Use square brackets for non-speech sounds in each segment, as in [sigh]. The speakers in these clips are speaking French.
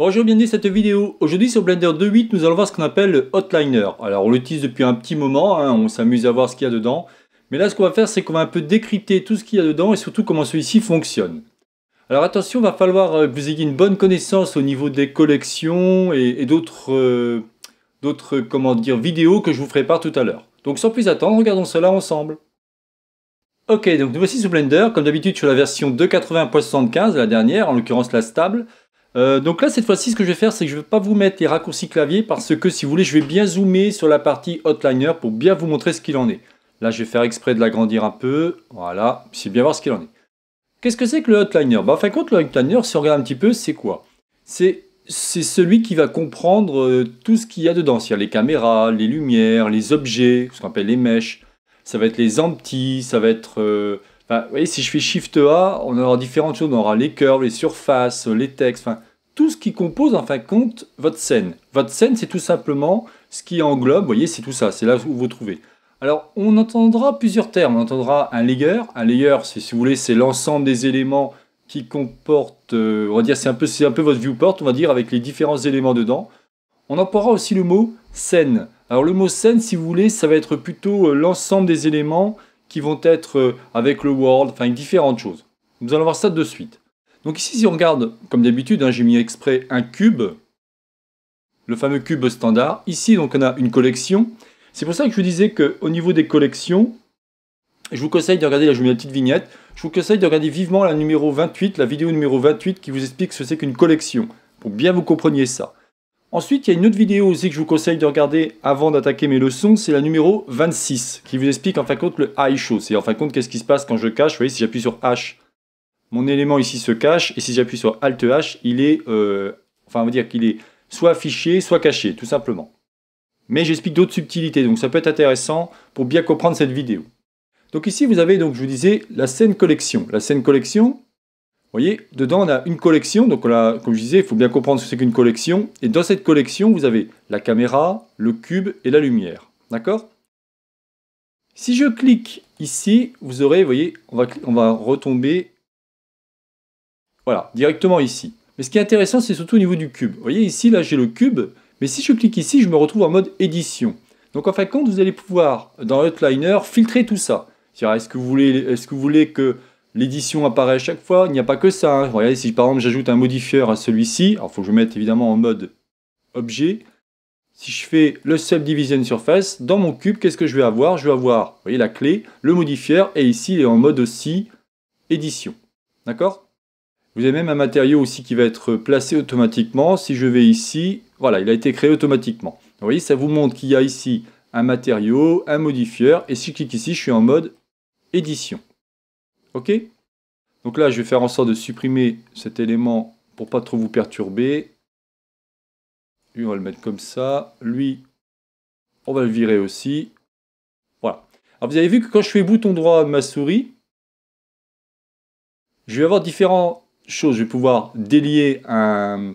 Bonjour, bienvenue dans cette vidéo. Aujourd'hui sur Blender 2.8, nous allons voir ce qu'on appelle le Hotliner. Alors on l'utilise depuis un petit moment, hein, on s'amuse à voir ce qu'il y a dedans. Mais là ce qu'on va faire, c'est qu'on va un peu décrypter tout ce qu'il y a dedans et surtout comment celui-ci fonctionne. Alors attention, il va falloir euh, que vous ayez une bonne connaissance au niveau des collections et, d'autres euh, vidéos que je vous ferai part tout à l'heure. Donc sans plus attendre, regardons cela ensemble. Ok, donc nous voici sur Blender. Comme d'habitude, sur la version 2.80.75, la dernière, en l'occurrence la stable. Euh, donc là, cette fois-ci, ce que je vais faire, c'est que je ne vais pas vous mettre les raccourcis clavier parce que si vous voulez, je vais bien zoomer sur la partie Hotliner pour bien vous montrer ce qu'il en est. Là, je vais faire exprès de l'agrandir un peu. Voilà, c'est bien voir ce qu'il en est. Qu'est-ce que c'est que le Hotliner bah, En fin de compte, le Hotliner, si on regarde un petit peu, c'est quoi C'est celui qui va comprendre euh, tout ce qu'il y a dedans. cest y a les caméras, les lumières, les objets, ce qu'on appelle les mèches. Ça va être les empties. ça va être... Euh, vous voyez, si je fais Shift A, on aura différentes choses. On aura les curves, les surfaces, les textes. Enfin, tout ce qui compose en fin compte votre scène. Votre scène, c'est tout simplement ce qui englobe, vous voyez, c'est tout ça, c'est là où vous trouvez. Alors, on entendra plusieurs termes. On entendra un layer. Un layer, si vous voulez, c'est l'ensemble des éléments qui comportent, euh, on va dire, c'est un, peu, un peu votre viewport, on va dire, avec les différents éléments dedans. On emploiera aussi le mot scène. Alors, le mot scène, si vous voulez, ça va être plutôt euh, l'ensemble des éléments qui vont être euh, avec le world, enfin, différentes choses. Nous allons voir ça de suite. Donc ici, si on regarde, comme d'habitude, hein, j'ai mis exprès un cube, le fameux cube standard. Ici, donc, on a une collection. C'est pour ça que je vous disais qu'au niveau des collections, je vous conseille de regarder, là je vous mets la petite vignette, je vous conseille de regarder vivement la numéro 28, la vidéo numéro 28 qui vous explique ce que c'est qu'une collection, pour bien vous compreniez ça. Ensuite, il y a une autre vidéo aussi que je vous conseille de regarder avant d'attaquer mes leçons, c'est la numéro 26, qui vous explique en fin de compte le high show, c'est en fin de compte qu'est-ce qui se passe quand je cache, vous voyez si j'appuie sur H, mon élément ici se cache, et si j'appuie sur Alt e H, il est, euh, enfin on va dire qu'il est soit affiché, soit caché, tout simplement. Mais j'explique d'autres subtilités, donc ça peut être intéressant pour bien comprendre cette vidéo. Donc ici, vous avez, donc je vous disais, la scène collection. La scène collection, vous voyez, dedans on a une collection, donc là, comme je disais, il faut bien comprendre ce que c'est qu'une collection. Et dans cette collection, vous avez la caméra, le cube et la lumière. D'accord Si je clique ici, vous aurez, vous voyez, on va retomber voilà, directement ici. Mais ce qui est intéressant, c'est surtout au niveau du cube. Vous voyez ici, là, j'ai le cube, mais si je clique ici, je me retrouve en mode édition. Donc en fin de compte, vous allez pouvoir, dans Outliner, filtrer tout ça. C'est-à-dire, est-ce que, vous voulez, est que vous voulez que l'édition apparaît à chaque fois Il n'y a pas que ça. Regardez, hein. si par exemple j'ajoute un modifieur à celui-ci, alors il faut que je mette évidemment en mode objet. Si je fais le subdivision surface, dans mon cube, qu'est-ce que je vais avoir Je vais avoir, vous voyez, la clé, le modifieur, et ici, il est en mode aussi édition. D'accord vous avez même un matériau aussi qui va être placé automatiquement. Si je vais ici, voilà, il a été créé automatiquement. Vous voyez, ça vous montre qu'il y a ici un matériau, un modifieur. Et si je clique ici, je suis en mode édition. OK Donc là, je vais faire en sorte de supprimer cet élément pour ne pas trop vous perturber. Lui, on va le mettre comme ça. Lui, on va le virer aussi. Voilà. Alors, vous avez vu que quand je fais bouton droit de ma souris, je vais avoir différents chose. Je vais pouvoir délier un.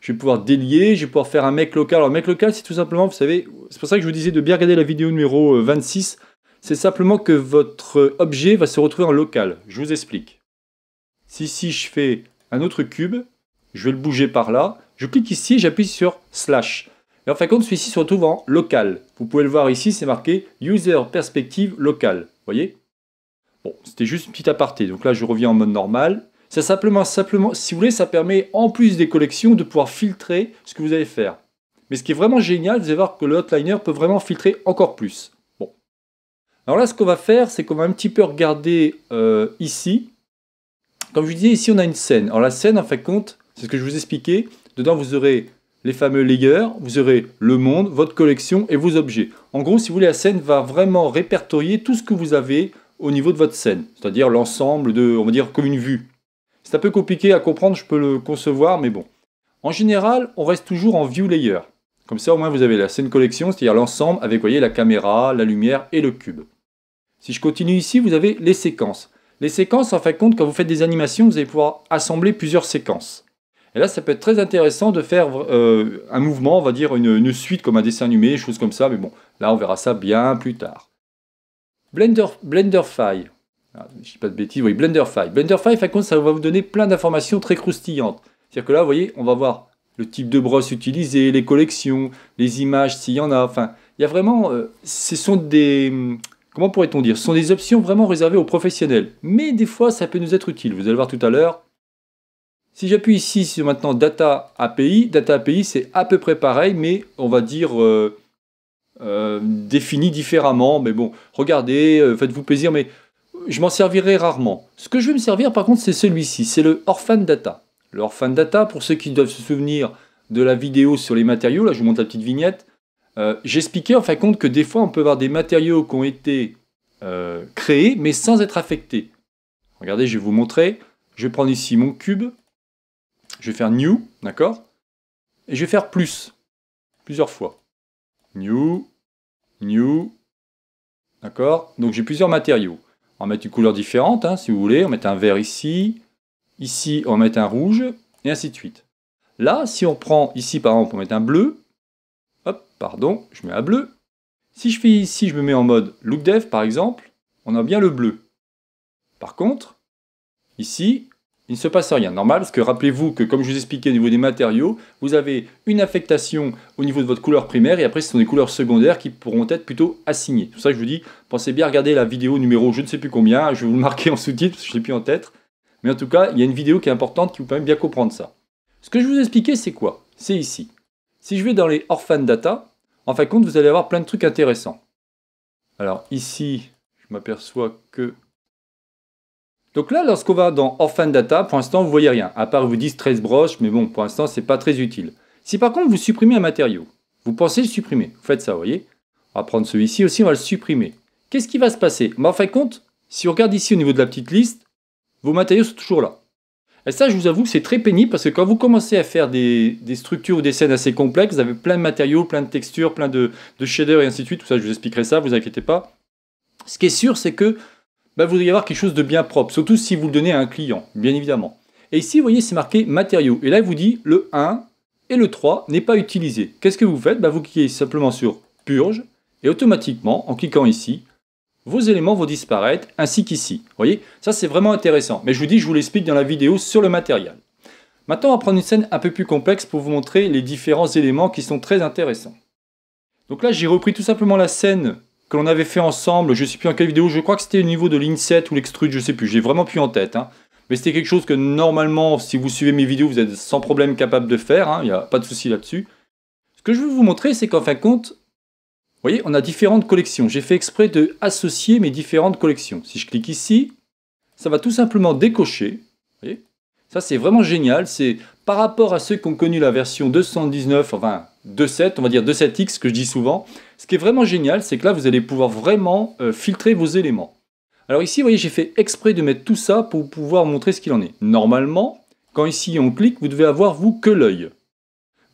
Je vais pouvoir délier, je vais pouvoir faire un mec local. Alors, mec local, c'est tout simplement, vous savez, c'est pour ça que je vous disais de bien regarder la vidéo numéro 26. Euh, c'est simplement que votre objet va se retrouver en local. Je vous explique. Si, si je fais un autre cube, je vais le bouger par là. Je clique ici et j'appuie sur slash. Et en fin de compte, celui-ci se retrouve en local. Vous pouvez le voir ici, c'est marqué User Perspective Local. Vous voyez Bon, c'était juste une petite aparté. Donc là, je reviens en mode normal. C'est simplement, simplement, si vous voulez, ça permet en plus des collections de pouvoir filtrer ce que vous allez faire. Mais ce qui est vraiment génial, vous allez voir que le hotliner peut vraiment filtrer encore plus. Bon. Alors là, ce qu'on va faire, c'est qu'on va un petit peu regarder euh, ici. Comme je vous disais, ici on a une scène. Alors la scène, en fait, compte, c'est ce que je vous expliquais. Dedans, vous aurez les fameux layers, vous aurez le monde, votre collection et vos objets. En gros, si vous voulez, la scène va vraiment répertorier tout ce que vous avez au niveau de votre scène, c'est-à-dire l'ensemble de, on va dire, comme une vue. C'est un peu compliqué à comprendre, je peux le concevoir, mais bon. En général, on reste toujours en view layer. Comme ça, au moins, vous avez la scène collection, c'est-à-dire l'ensemble avec, voyez, la caméra, la lumière et le cube. Si je continue ici, vous avez les séquences. Les séquences, en fin de compte, quand vous faites des animations, vous allez pouvoir assembler plusieurs séquences. Et là, ça peut être très intéressant de faire euh, un mouvement, on va dire une, suite comme un dessin animé, choses comme ça, mais bon, là, on verra ça bien plus tard. Blender, File. Ah, je ne dis pas de bêtises, voyez, Blender 5. Blender 5, à contre, ça va vous donner plein d'informations très croustillantes. C'est-à-dire que là, vous voyez, on va voir le type de brosse utilisée, les collections, les images, s'il y en a. Enfin, il y a vraiment. Euh, ce sont des. Comment pourrait-on dire Ce sont des options vraiment réservées aux professionnels. Mais des fois, ça peut nous être utile. Vous allez voir tout à l'heure. Si j'appuie ici sur maintenant Data API, Data API, c'est à peu près pareil, mais on va dire. Euh, euh, défini différemment, mais bon, regardez, faites-vous plaisir, mais je m'en servirai rarement. Ce que je vais me servir par contre, c'est celui-ci, c'est le Orphan Data. Le Orphan Data, pour ceux qui doivent se souvenir de la vidéo sur les matériaux, là je vous montre la petite vignette, euh, j'expliquais en fin de compte que des fois on peut avoir des matériaux qui ont été euh, créés mais sans être affectés. Regardez, je vais vous montrer. Je vais prendre ici mon cube, je vais faire new, d'accord Et je vais faire plus, plusieurs fois. New, new, d'accord Donc j'ai plusieurs matériaux. On va mettre une couleur différente, hein, si vous voulez. On met un vert ici. Ici, on va mettre un rouge, et ainsi de suite. Là, si on prend ici, par exemple, on mettre un bleu. Hop, pardon, je mets un bleu. Si je fais ici, je me mets en mode look dev, par exemple, on a bien le bleu. Par contre, ici, il ne se passe rien. Normal, parce que rappelez-vous que, comme je vous expliquais au niveau des matériaux, vous avez une affectation au niveau de votre couleur primaire, et après, ce sont des couleurs secondaires qui pourront être plutôt assignées. C'est ça que je vous dis, pensez bien à regarder la vidéo numéro je ne sais plus combien, je vais vous le marquer en sous-titre, parce que je ne sais plus en tête. Mais en tout cas, il y a une vidéo qui est importante qui vous permet de bien comprendre ça. Ce que je vous expliquais, c'est quoi C'est ici. Si je vais dans les orphan data, en fin de compte, vous allez avoir plein de trucs intéressants. Alors ici, je m'aperçois que donc là, lorsqu'on va dans Orphan Data, pour l'instant, vous voyez rien, à part vous disent 13 broches, mais bon, pour l'instant, ce n'est pas très utile. Si par contre, vous supprimez un matériau, vous pensez le supprimer, vous faites ça, vous voyez. On va prendre celui-ci aussi, on va le supprimer. Qu'est-ce qui va se passer mais En fin de compte, si on regarde ici au niveau de la petite liste, vos matériaux sont toujours là. Et ça, je vous avoue que c'est très pénible parce que quand vous commencez à faire des, structures ou des scènes assez complexes, vous avez plein de matériaux, plein de textures, plein de, de shaders et ainsi de suite. Tout ça, je vous expliquerai ça, vous inquiétez pas. Ce qui est sûr, c'est que bah, vous allez avoir quelque chose de bien propre, surtout si vous le donnez à un client, bien évidemment. Et ici, vous voyez, c'est marqué matériaux. Et là, il vous dit le 1 et le 3 n'est pas utilisé. Qu'est-ce que vous faites bah, Vous cliquez simplement sur purge et automatiquement, en cliquant ici, vos éléments vont disparaître ainsi qu'ici. Vous voyez, ça c'est vraiment intéressant. Mais je vous dis, je vous l'explique dans la vidéo sur le matériel. Maintenant, on va prendre une scène un peu plus complexe pour vous montrer les différents éléments qui sont très intéressants. Donc là, j'ai repris tout simplement la scène que l'on avait fait ensemble, je sais plus en quelle vidéo, je crois que c'était au niveau de l'Inset ou l'extrude, je sais plus, j'ai vraiment plus en tête. Hein. Mais c'était quelque chose que normalement, si vous suivez mes vidéos, vous êtes sans problème capable de faire, hein, il n'y a pas de souci là-dessus. Ce que je veux vous montrer, c'est qu'en fin de compte, vous voyez, on a différentes collections. J'ai fait exprès de associer mes différentes collections. Si je clique ici, ça va tout simplement décocher. voyez ça, c'est vraiment génial. C'est par rapport à ceux qui ont connu la version 219, enfin 2.7, on va dire 2.7x, que je dis souvent, ce qui est vraiment génial, c'est que là, vous allez pouvoir vraiment euh, filtrer vos éléments. Alors ici, vous voyez, j'ai fait exprès de mettre tout ça pour pouvoir montrer ce qu'il en est. Normalement, quand ici on clique, vous devez avoir, vous, que l'œil.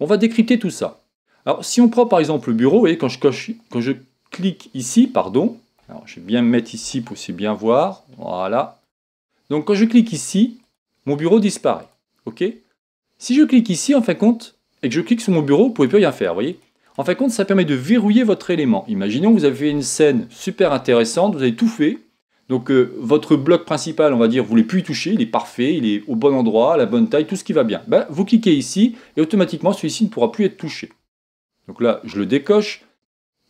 On va décrypter tout ça. Alors si on prend par exemple le bureau, et quand je, coche, quand je clique ici, pardon, alors je vais bien me mettre ici pour aussi bien voir, voilà. Donc quand je clique ici, mon bureau disparaît, ok Si je clique ici, en fin de compte, et que je clique sur mon bureau, vous ne pouvez plus rien faire, vous voyez en fin de compte, ça permet de verrouiller votre élément. Imaginons que vous avez une scène super intéressante, vous avez tout fait. Donc euh, votre bloc principal, on va dire, vous ne voulez plus y toucher, il est parfait, il est au bon endroit, à la bonne taille, tout ce qui va bien. Ben, vous cliquez ici et automatiquement celui-ci ne pourra plus être touché. Donc là, je le décoche.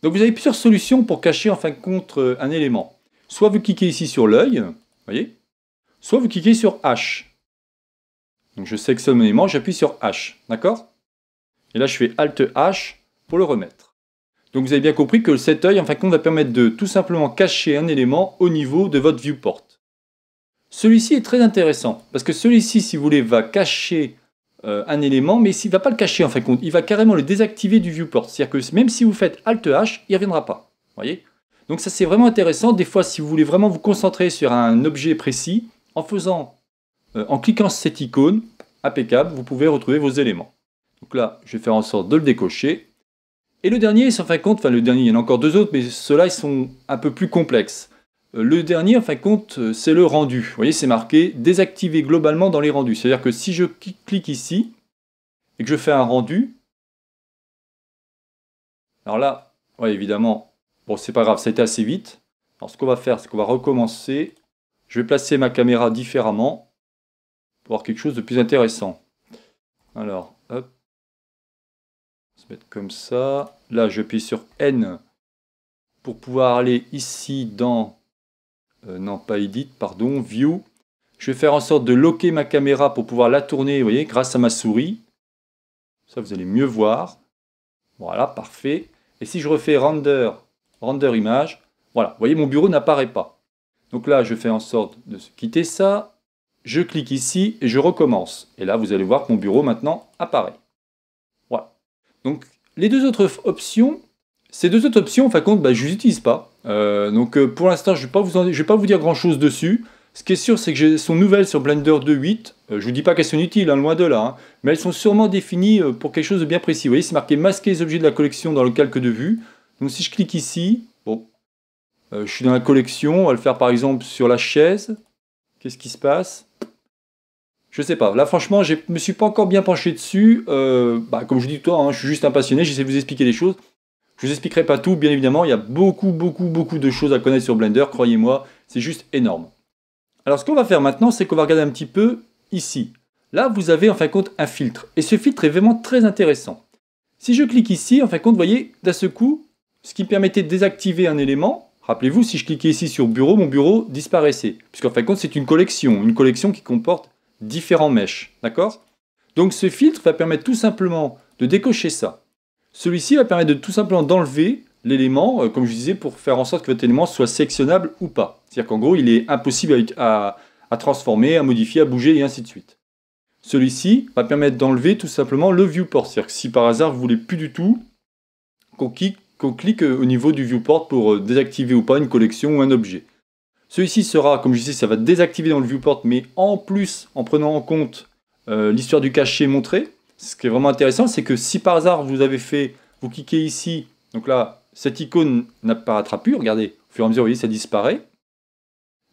Donc vous avez plusieurs solutions pour cacher en fin de compte euh, un élément. Soit vous cliquez ici sur l'œil, voyez, soit vous cliquez sur H. Donc je sélectionne mon élément, j'appuie sur H, d'accord Et là je fais Alt H pour le remettre. Donc vous avez bien compris que cet œil, en fait compte, va permettre de tout simplement cacher un élément au niveau de votre viewport. Celui-ci est très intéressant, parce que celui-ci, si vous voulez, va cacher euh, un élément, mais il ne va pas le cacher en fin de compte, il va carrément le désactiver du viewport. C'est-à-dire que même si vous faites Alt-H, e il ne reviendra pas. voyez Donc ça c'est vraiment intéressant, des fois si vous voulez vraiment vous concentrer sur un objet précis, en faisant, euh, en cliquant cette icône, impeccable, vous pouvez retrouver vos éléments. Donc là, je vais faire en sorte de le décocher, et le dernier, en fin compte, enfin le dernier, il y en a encore deux autres, mais ceux-là, ils sont un peu plus complexes. Euh, le dernier, en fin de compte, euh, c'est le rendu. Vous voyez, c'est marqué désactiver globalement dans les rendus. C'est-à-dire que si je clique ici et que je fais un rendu, alors là, ouais, évidemment, bon, c'est pas grave, ça a été assez vite. Alors ce qu'on va faire, c'est qu'on va recommencer. Je vais placer ma caméra différemment pour avoir quelque chose de plus intéressant. Alors, hop comme ça. Là, je j'appuie sur N pour pouvoir aller ici dans... Euh, non, pas Edit, pardon, View. Je vais faire en sorte de loquer ma caméra pour pouvoir la tourner, vous voyez, grâce à ma souris. Ça, vous allez mieux voir. Voilà, parfait. Et si je refais Render, Render Image, voilà, vous voyez, mon bureau n'apparaît pas. Donc là, je fais en sorte de quitter ça. Je clique ici et je recommence. Et là, vous allez voir que mon bureau maintenant apparaît. Donc les deux autres options, ces deux autres options, en fin de compte, je bah, je les utilise pas. Euh, donc euh, pour l'instant, je ne vais, pas vous dire grand-chose dessus. Ce qui est sûr, c'est que j'ai sont nouvelles sur Blender 2.8. Euh, je ne vous dis pas qu'elles sont utiles, hein, loin de là. Hein. mais elles sont sûrement définies pour quelque chose de bien précis. Vous voyez, c'est marqué « Masquer les objets de la collection dans le calque de vue ». Donc si je clique ici, bon, je suis dans la collection. On va le faire par exemple sur la chaise. Qu'est-ce qui se passe je sais pas. Là, franchement, je me suis pas encore bien penché dessus. Euh, bah, comme je dis toi, hein, je suis juste un passionné. J'essaie de vous expliquer les choses. Je vous expliquerai pas tout, bien évidemment. Il y a beaucoup, beaucoup, beaucoup de choses à connaître sur Blender. Croyez-moi, c'est juste énorme. Alors, ce qu'on va faire maintenant, c'est qu'on va regarder un petit peu ici. Là, vous avez en fin de compte un filtre. Et ce filtre est vraiment très intéressant. Si je clique ici, en fin de compte, vous voyez, d'un seul coup, ce qui permettait de désactiver un élément, rappelez-vous, si je cliquais ici sur bureau, mon bureau disparaissait. Puisqu'en fin de compte, c'est une collection, une collection qui comporte différents mèches. D'accord Donc ce filtre va permettre tout simplement de décocher ça. Celui-ci va permettre de tout simplement d'enlever l'élément, euh, comme je disais, pour faire en sorte que votre élément soit sectionnable ou pas. C'est-à-dire qu'en gros, il est impossible à, transformer, à modifier, à bouger et ainsi de suite. Celui-ci va permettre d'enlever tout simplement le viewport. C'est-à-dire que si par hasard vous ne voulez plus du tout qu'on clique, euh, au niveau du viewport pour euh, désactiver ou pas une collection ou un objet. Celui-ci sera, comme je disais, ça va désactiver dans le viewport, mais en plus, en prenant en compte euh, l'histoire du cachet montré, ce qui est vraiment intéressant, c'est que si par hasard vous avez fait, vous cliquez ici, donc là, cette icône n'apparaîtra plus, regardez, au fur et à mesure, vous voyez, ça disparaît.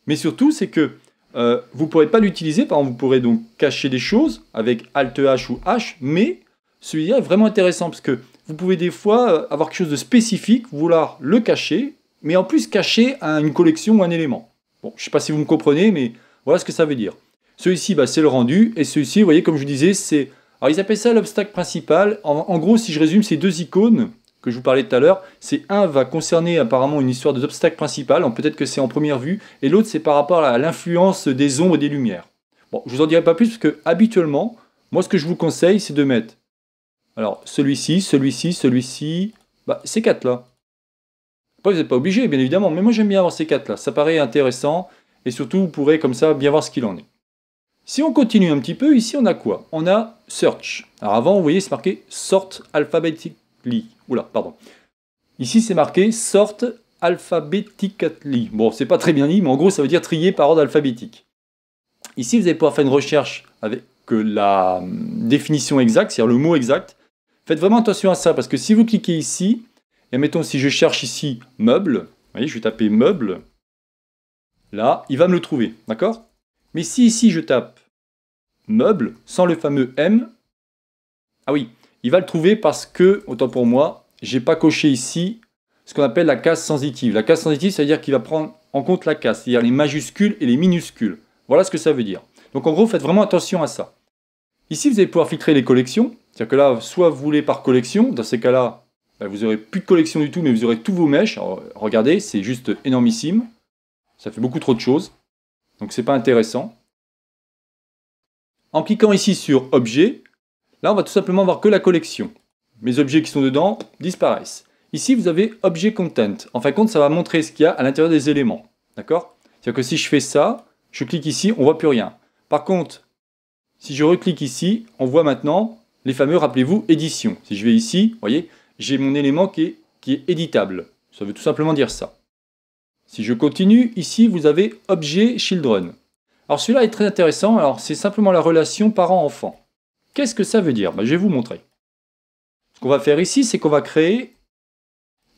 Mais surtout, c'est que euh, vous ne pourrez pas l'utiliser, par exemple, vous pourrez donc cacher des choses avec Alt H ou H, mais celui-là est vraiment intéressant parce que vous pouvez des fois euh, avoir quelque chose de spécifique, vouloir le cacher, mais en plus caché à une collection ou un élément. Bon, je ne sais pas si vous me comprenez, mais voilà ce que ça veut dire. Celui-ci, bah, c'est le rendu, et celui-ci, vous voyez, comme je vous disais, c'est... Alors ils appellent ça l'obstacle principal. En, gros, si je résume, ces deux icônes que je vous parlais tout à l'heure, c'est un va concerner apparemment une histoire d'obstacle principal, peut-être que c'est en première vue, et l'autre c'est par rapport à l'influence des ombres et des lumières. Bon, je vous en dirai pas plus parce que habituellement, moi ce que je vous conseille, c'est de mettre alors celui-ci, celui-ci, celui-ci, bah, ces quatre là vous n'êtes pas obligé, bien évidemment, mais moi j'aime bien avoir ces quatre-là. Ça paraît intéressant, et surtout, vous pourrez comme ça bien voir ce qu'il en est. Si on continue un petit peu, ici on a quoi On a search. Alors avant, vous voyez, c'est marqué sort alphabetically. Oula, pardon. Ici, c'est marqué sort alphabetically. Bon, c'est pas très bien dit, mais en gros, ça veut dire trier par ordre alphabétique. Ici, vous allez pouvoir faire une recherche avec euh, la hum, définition exacte, c'est-à-dire le mot exact. Faites vraiment attention à ça, parce que si vous cliquez ici, et mettons, si je cherche ici meuble, vous voyez, je vais taper meuble. Là, il va me le trouver, d'accord Mais si ici je tape meuble, sans le fameux M, ah oui, il va le trouver parce que, autant pour moi, j'ai pas coché ici ce qu'on appelle la case sensitive. La case sensitive, cest veut dire qu'il va prendre en compte la case, c'est-à-dire les majuscules et les minuscules. Voilà ce que ça veut dire. Donc en gros, faites vraiment attention à ça. Ici, vous allez pouvoir filtrer les collections. C'est-à-dire que là, soit vous voulez par collection, dans ces cas-là, bah, vous aurez plus de collection du tout, mais vous aurez tous vos mèches. regardez, c'est juste énormissime. Ça fait beaucoup trop de choses. Donc c'est pas intéressant. En cliquant ici sur objet, là on va tout simplement voir que la collection. Mes objets qui sont dedans disparaissent. Ici vous avez objet content. En fin de compte, ça va montrer ce qu'il y a à l'intérieur des éléments. D'accord C'est-à-dire que si je fais ça, je clique ici, on ne voit plus rien. Par contre, si je reclique ici, on voit maintenant les fameux, rappelez-vous, éditions. Si je vais ici, vous voyez, j'ai mon élément qui est, éditable. Ça veut tout simplement dire ça. Si je continue, ici vous avez objet children. Alors celui-là est très intéressant, alors c'est simplement la relation parent-enfant. Qu'est-ce que ça veut dire ben, Je vais vous montrer. Ce qu'on va faire ici, c'est qu'on va créer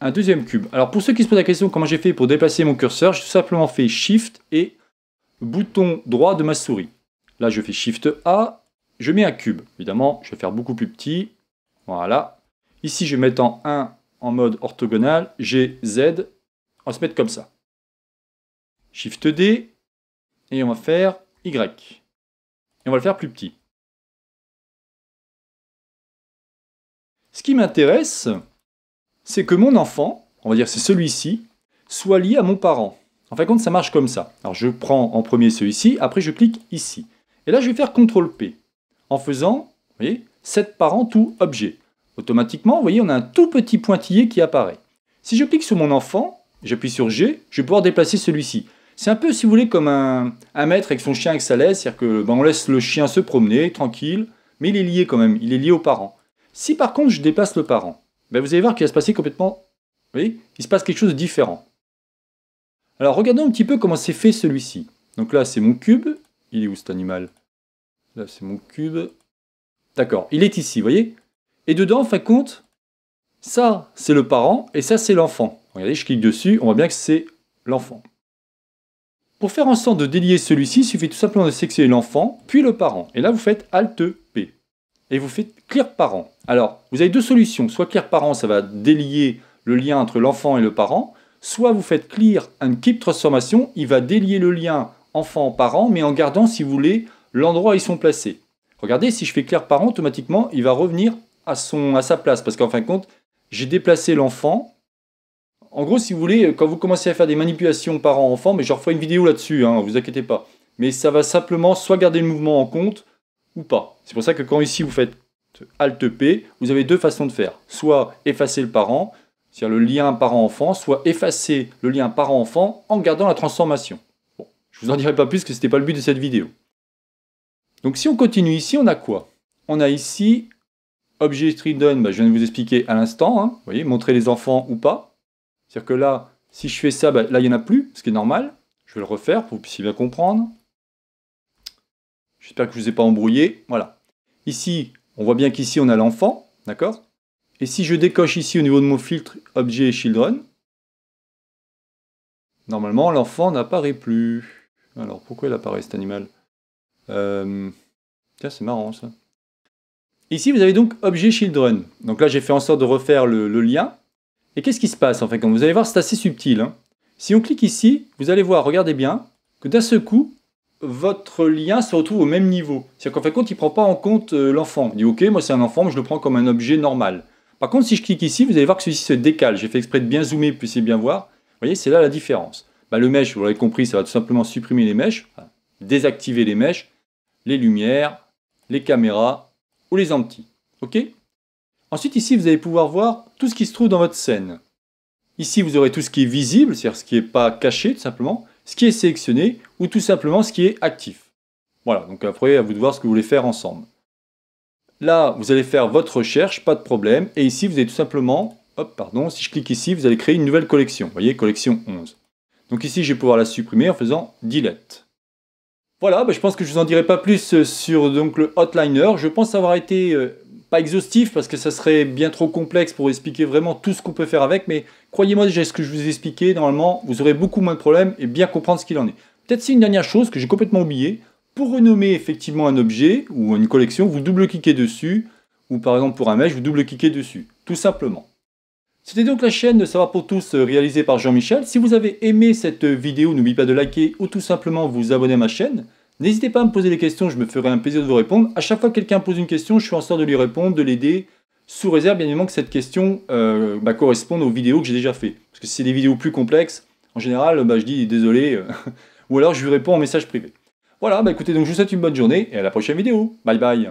un deuxième cube. Alors pour ceux qui se posent la question comment j'ai fait pour déplacer mon curseur, j'ai tout simplement fait Shift et bouton droit de ma souris. Là je fais Shift A, je mets un cube. Évidemment, je vais faire beaucoup plus petit. Voilà, Ici, je vais mettre en 1 en mode orthogonal, G, Z. On va se mettre comme ça. Shift D, et on va faire Y. Et on va le faire plus petit. Ce qui m'intéresse, c'est que mon enfant, on va dire c'est celui-ci, soit lié à mon parent. En fin de compte, ça marche comme ça. Alors je prends en premier celui-ci, après je clique ici. Et là, je vais faire CTRL-P, en faisant, vous voyez, 7 parents tout objet. Automatiquement, vous voyez, on a un tout petit pointillé qui apparaît. Si je clique sur mon enfant, j'appuie sur G, je vais pouvoir déplacer celui-ci. C'est un peu, si vous voulez, comme un, maître avec son chien avec sa laisse, c'est-à-dire que ben, on laisse le chien se promener tranquille, mais il est lié quand même, il est lié aux parents. Si par contre je déplace le parent, ben, vous allez voir qu'il va se passer complètement, vous voyez, il se passe quelque chose de différent. Alors regardons un petit peu comment c'est fait celui-ci. Donc là c'est mon cube, il est où cet animal Là c'est mon cube, d'accord, il est ici, vous voyez et dedans, en fin de compte, ça, c'est le parent et ça, c'est l'enfant. Regardez, je clique dessus, on voit bien que c'est l'enfant. Pour faire en sorte de délier celui-ci, il suffit tout simplement de sélectionner l'enfant, puis le parent. Et là, vous faites Alt P. Et vous faites Clear Parent. Alors, vous avez deux solutions. Soit Clear Parent, ça va délier le lien entre l'enfant et le parent. Soit vous faites Clear and Keep Transformation. Il va délier le lien enfant-parent, mais en gardant, si vous voulez, l'endroit où ils sont placés. Regardez, si je fais Clear Parent, automatiquement, il va revenir à, son, à sa place. Parce qu'en fin de compte, j'ai déplacé l'enfant. En gros, si vous voulez, quand vous commencez à faire des manipulations parent-enfant, mais je referai une vidéo là-dessus, hein, vous inquiétez pas. Mais ça va simplement soit garder le mouvement en compte ou pas. C'est pour ça que quand ici vous faites Alt P, vous avez deux façons de faire. Soit effacer le parent, c'est-à-dire le lien parent-enfant, soit effacer le lien parent-enfant en gardant la transformation. Bon, je vous en dirai pas plus que ce n'était pas le but de cette vidéo. Donc si on continue ici, on a quoi On a ici Objet children bah, je viens de vous expliquer à l'instant, hein, vous voyez, montrer les enfants ou pas. C'est-à-dire que là, si je fais ça, bah, là, il n'y en a plus, ce qui est normal. Je vais le refaire pour que vous puissiez bien comprendre. J'espère que je ne vous ai pas embrouillé. Voilà. Ici, on voit bien qu'ici, on a l'enfant, d'accord Et si je décoche ici au niveau de mon filtre Objet et Children, normalement, l'enfant n'apparaît plus. Alors, pourquoi il apparaît cet animal euh, Tiens, c'est marrant ça. Ici, vous avez donc objet children. Donc là, j'ai fait en sorte de refaire le, lien. Et qu'est-ce qui se passe en fait Quand vous allez voir, c'est assez subtil. Hein. Si on clique ici, vous allez voir, regardez bien, que d'un seul coup, votre lien se retrouve au même niveau. C'est-à-dire qu'en fait compte, il ne prend pas en compte euh, l'enfant. Il dit OK, moi c'est un enfant, mais je le prends comme un objet normal. Par contre, si je clique ici, vous allez voir que celui-ci se décale. J'ai fait exprès de bien zoomer, vous puissiez bien voir. Vous voyez, c'est là la différence. Bah, le mesh, vous l'avez compris, ça va tout simplement supprimer les mèches, désactiver les mèches, les lumières, les caméras ou les empties. Ok Ensuite, ici, vous allez pouvoir voir tout ce qui se trouve dans votre scène. Ici, vous aurez tout ce qui est visible, c'est-à-dire ce qui n'est pas caché, tout simplement, ce qui est sélectionné, ou tout simplement ce qui est actif. Voilà, donc après, à vous de voir ce que vous voulez faire ensemble. Là, vous allez faire votre recherche, pas de problème, et ici, vous allez tout simplement, hop, pardon, si je clique ici, vous allez créer une nouvelle collection, vous voyez, collection 11. Donc ici, je vais pouvoir la supprimer en faisant Delete. Voilà, bah, je pense que je vous en dirai pas plus euh, sur donc, le hotliner. Je pense avoir été euh, pas exhaustif parce que ça serait bien trop complexe pour expliquer vraiment tout ce qu'on peut faire avec, mais croyez-moi déjà ce que je vous ai expliqué, normalement vous aurez beaucoup moins de problèmes et bien comprendre ce qu'il en est. Peut-être c'est une dernière chose que j'ai complètement oublié, Pour renommer effectivement un objet ou une collection, vous double-cliquez dessus, ou par exemple pour un mesh, vous double-cliquez dessus, tout simplement. C'était donc la chaîne de Savoir pour tous euh, réalisée par Jean-Michel. Si vous avez aimé cette euh, vidéo, n'oubliez pas de liker ou tout simplement vous abonner à ma chaîne. N'hésitez pas à me poser des questions, je me ferai un plaisir de vous répondre. À chaque fois que quelqu'un pose une question, je suis en sorte de lui répondre, de l'aider, sous réserve bien évidemment que cette question euh, bah, corresponde aux vidéos que j'ai déjà fait. Parce que si c'est des vidéos plus complexes, en général, bah, je dis désolé, [laughs] ou alors je lui réponds en message privé. Voilà, bah écoutez, donc je vous souhaite une bonne journée et à la prochaine vidéo. Bye bye